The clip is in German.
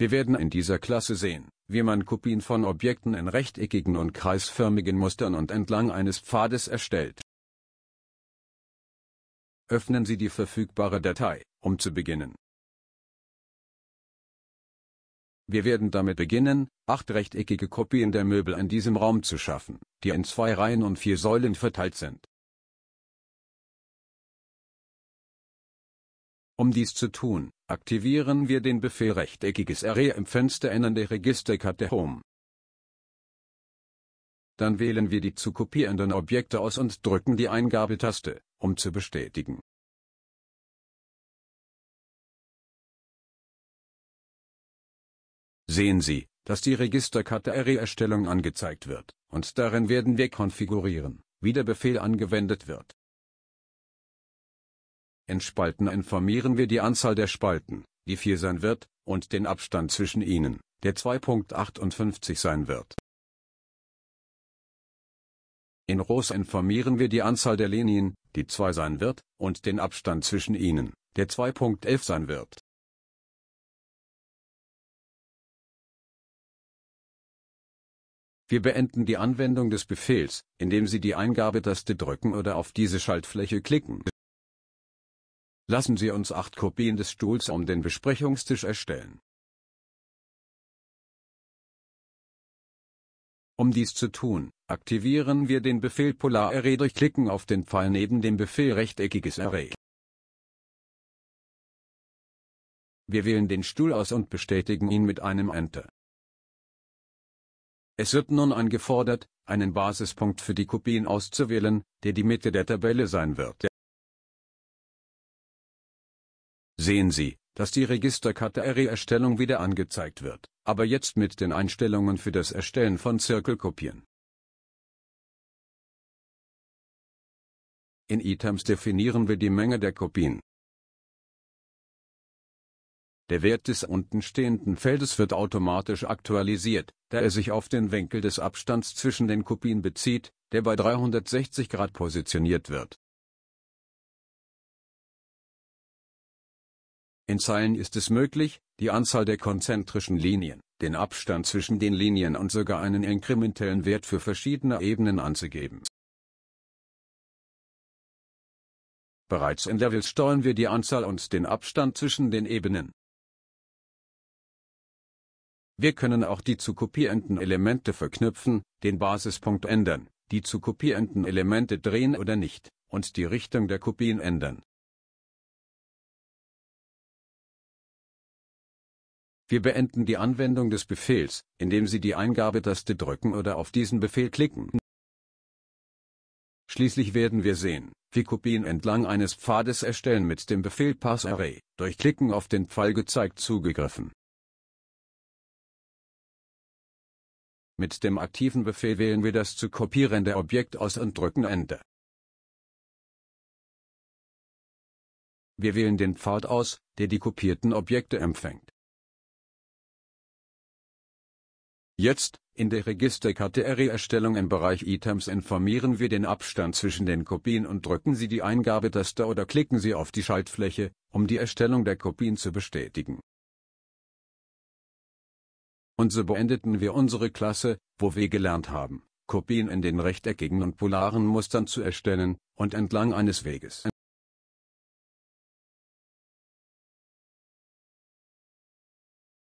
Wir werden in dieser Klasse sehen, wie man Kopien von Objekten in rechteckigen und kreisförmigen Mustern und entlang eines Pfades erstellt. Öffnen Sie die verfügbare Datei, um zu beginnen. Wir werden damit beginnen, acht rechteckige Kopien der Möbel in diesem Raum zu schaffen, die in zwei Reihen und vier Säulen verteilt sind. Um dies zu tun, aktivieren wir den Befehl rechteckiges Array im Fenster der Registerkarte Home. Dann wählen wir die zu kopierenden Objekte aus und drücken die Eingabetaste, um zu bestätigen. Sehen Sie, dass die Registerkarte Array-Erstellung angezeigt wird, und darin werden wir konfigurieren, wie der Befehl angewendet wird. In Spalten informieren wir die Anzahl der Spalten, die 4 sein wird, und den Abstand zwischen ihnen, der 2.58 sein wird. In Rows informieren wir die Anzahl der Linien, die 2 sein wird, und den Abstand zwischen ihnen, der 2.11 sein wird. Wir beenden die Anwendung des Befehls, indem Sie die Eingabetaste drücken oder auf diese Schaltfläche klicken. Lassen Sie uns acht Kopien des Stuhls um den Besprechungstisch erstellen. Um dies zu tun, aktivieren wir den Befehl Polar Array durch Klicken auf den Pfeil neben dem Befehl rechteckiges Array. Wir wählen den Stuhl aus und bestätigen ihn mit einem Enter. Es wird nun angefordert, einen Basispunkt für die Kopien auszuwählen, der die Mitte der Tabelle sein wird sehen Sie, dass die Registerkarte-Array-Erstellung wieder angezeigt wird, aber jetzt mit den Einstellungen für das Erstellen von Zirkelkopien. In Items definieren wir die Menge der Kopien. Der Wert des untenstehenden Feldes wird automatisch aktualisiert, da er sich auf den Winkel des Abstands zwischen den Kopien bezieht, der bei 360 Grad positioniert wird. In Zeilen ist es möglich, die Anzahl der konzentrischen Linien, den Abstand zwischen den Linien und sogar einen inkrementellen Wert für verschiedene Ebenen anzugeben. Bereits in Levels steuern wir die Anzahl und den Abstand zwischen den Ebenen. Wir können auch die zu kopierenden Elemente verknüpfen, den Basispunkt ändern, die zu kopierenden Elemente drehen oder nicht, und die Richtung der Kopien ändern. Wir beenden die Anwendung des Befehls, indem Sie die Eingabetaste drücken oder auf diesen Befehl klicken. Schließlich werden wir sehen, wie Kopien entlang eines Pfades erstellen mit dem Befehl PassArray, durch Klicken auf den Pfeil gezeigt zugegriffen. Mit dem aktiven Befehl wählen wir das zu kopierende Objekt aus und drücken Enter. Wir wählen den Pfad aus, der die kopierten Objekte empfängt. Jetzt, in der Register-KTR-Erstellung im Bereich Items informieren wir den Abstand zwischen den Kopien und drücken Sie die Eingabetaste oder klicken Sie auf die Schaltfläche, um die Erstellung der Kopien zu bestätigen. Und so beendeten wir unsere Klasse, wo wir gelernt haben, Kopien in den rechteckigen und polaren Mustern zu erstellen, und entlang eines Weges